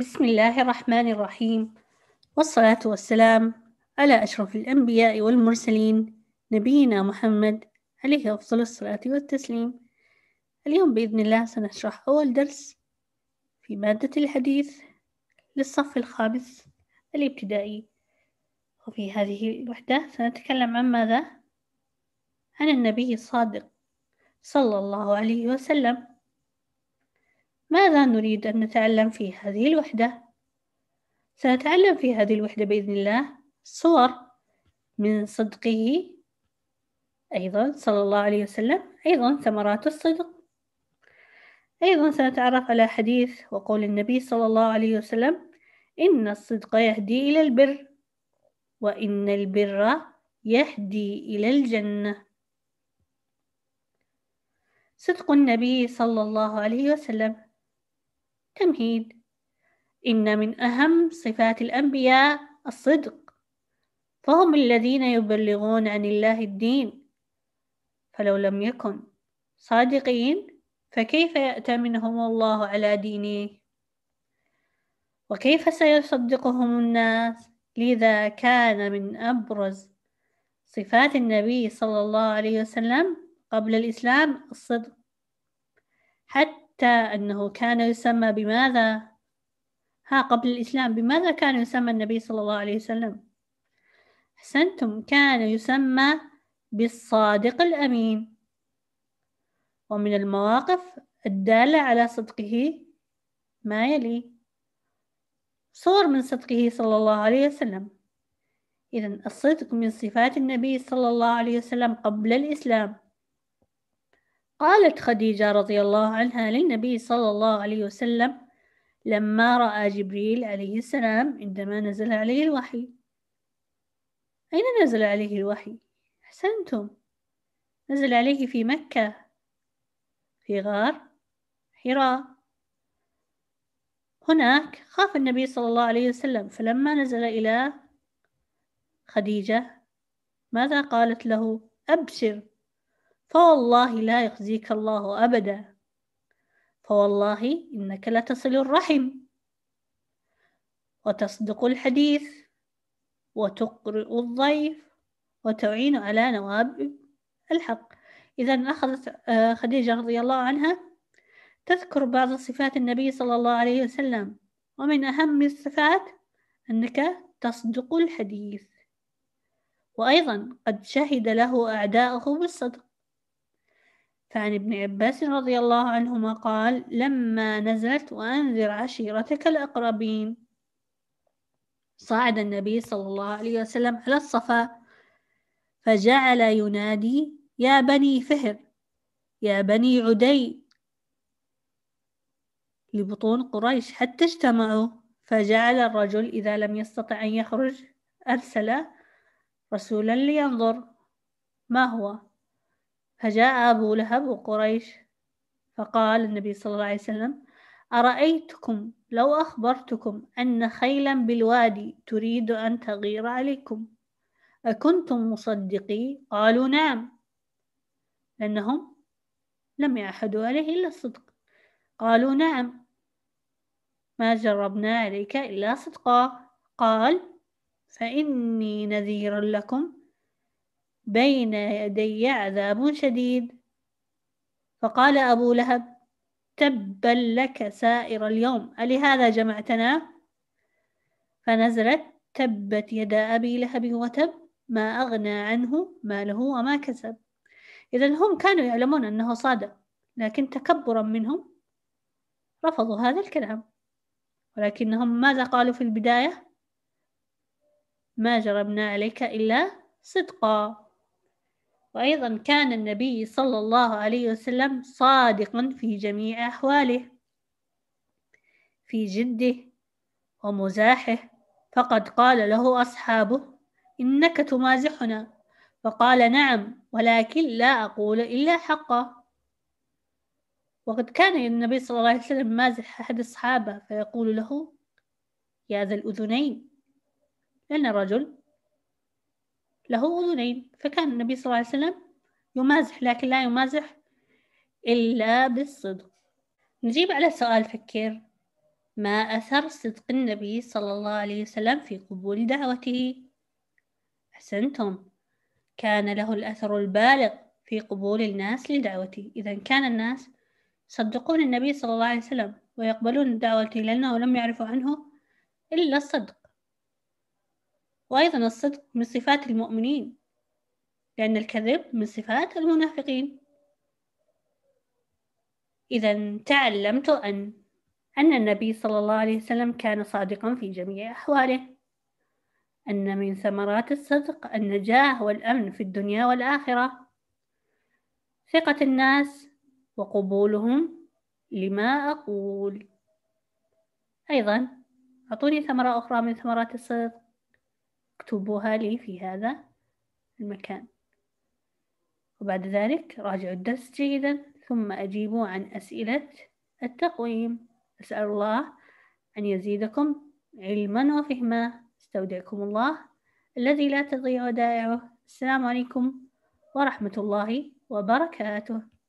بسم الله الرحمن الرحيم والصلاة والسلام على أشرف الأنبياء والمرسلين نبينا محمد عليه أفضل الصلاة والتسليم اليوم بإذن الله سنشرح أول درس في مادة الحديث للصف الخامس الابتدائي وفي هذه الوحدة سنتكلم عن ماذا؟ عن النبي الصادق صلى الله عليه وسلم ماذا نريد أن نتعلم في هذه الوحدة؟ سنتعلم في هذه الوحدة بإذن الله صور من صدقه أيضا صلى الله عليه وسلم أيضا ثمرات الصدق أيضا سنتعرف على حديث وقول النبي صلى الله عليه وسلم إن الصدق يهدي إلى البر وإن البر يهدي إلى الجنة صدق النبي صلى الله عليه وسلم تمهيد إن من أهم صفات الأنبياء الصدق فهم الذين يبلغون عن الله الدين فلو لم يكن صادقين فكيف يأتمنهم الله على دينه وكيف سيصدقهم الناس لذا كان من أبرز صفات النبي صلى الله عليه وسلم قبل الإسلام الصدق حتى حتى أنه كان يسمى بماذا؟ ها قبل الإسلام بماذا كان يسمى النبي صلى الله عليه وسلم؟ أحسنتم كان يسمى بالصادق الأمين ومن المواقف الدالة على صدقه ما يلي صور من صدقه صلى الله عليه وسلم إذا الصدق من صفات النبي صلى الله عليه وسلم قبل الإسلام قالت خديجة رضي الله عنها للنبي صلى الله عليه وسلم لما رأى جبريل عليه السلام عندما نزل عليه الوحي أين نزل عليه الوحي؟ أحسنتم نزل عليه في مكة في غار حراء هناك خاف النبي صلى الله عليه وسلم فلما نزل إلى خديجة ماذا قالت له أبشر فوالله لا يخزيك الله أبدا فوالله إنك لتصل الرحم وتصدق الحديث وتقرئ الضيف وتعين على نواب الحق إذا أخذت آه، خديجة رضي الله عنها تذكر بعض صفات النبي صلى الله عليه وسلم ومن أهم الصفات أنك تصدق الحديث وأيضا قد شهد له أعداؤه بالصدق فعن ابن عباس رضي الله عنهما قال لما نزلت وأنذر عشيرتك الأقربين صعد النبي صلى الله عليه وسلم على الصفا فجعل ينادي يا بني فهر يا بني عدي لبطون قريش حتى اجتمعوا فجعل الرجل إذا لم يستطع أن يخرج أرسل رسولا لينظر ما هو فجاء أبو لهب وقريش فقال النبي صلى الله عليه وسلم أرأيتكم لو أخبرتكم أن خيلا بالوادي تريد أن تغير عليكم أكنتم مصدقي قالوا نعم لأنهم لم يعهدوا عليه إلا الصدق قالوا نعم ما جربنا عليك إلا صدقا قال فإني نذير لكم بين يدي عذاب شديد فقال أبو لهب تبا لك سائر اليوم ألهذا جمعتنا فنزلت تبت يدا أبي لهب وتب ما أغنى عنه ماله وما كسب إذا هم كانوا يعلمون أنه صادق لكن تكبرا منهم رفضوا هذا الكلام ولكنهم ماذا قالوا في البداية ما جربنا عليك إلا صدقا وأيضا كان النبي صلى الله عليه وسلم صادقا في جميع أحواله في جده ومزاحه فقد قال له أصحابه إنك تمازحنا فقال نعم ولكن لا أقول إلا حقا وقد كان النبي صلى الله عليه وسلم مازح أحد الصحابة فيقول له يا ذا الأذنين لأن الرجل له أذنين فكان النبي صلى الله عليه وسلم يمازح لكن لا يمازح إلا بالصدق نجيب على سؤال فكر ما أثر صدق النبي صلى الله عليه وسلم في قبول دعوته أحسنتم كان له الأثر البالغ في قبول الناس لدعوته إذا كان الناس يصدقون النبي صلى الله عليه وسلم ويقبلون دعوته لأنه لم يعرفوا عنه إلا الصدق وأيضا الصدق من صفات المؤمنين لأن الكذب من صفات المنافقين إذا تعلمت أن أن النبي صلى الله عليه وسلم كان صادقا في جميع أحواله أن من ثمرات الصدق النجاة والأمن في الدنيا والآخرة ثقة الناس وقبولهم لما أقول أيضا أعطوني ثمرة أخرى من ثمرات الصدق اكتبوها لي في هذا المكان وبعد ذلك راجعوا الدرس جيدا ثم أجيبوا عن أسئلة التقويم أسأل الله أن يزيدكم علما وفهما استودعكم الله الذي لا تضيع ودائعه السلام عليكم ورحمة الله وبركاته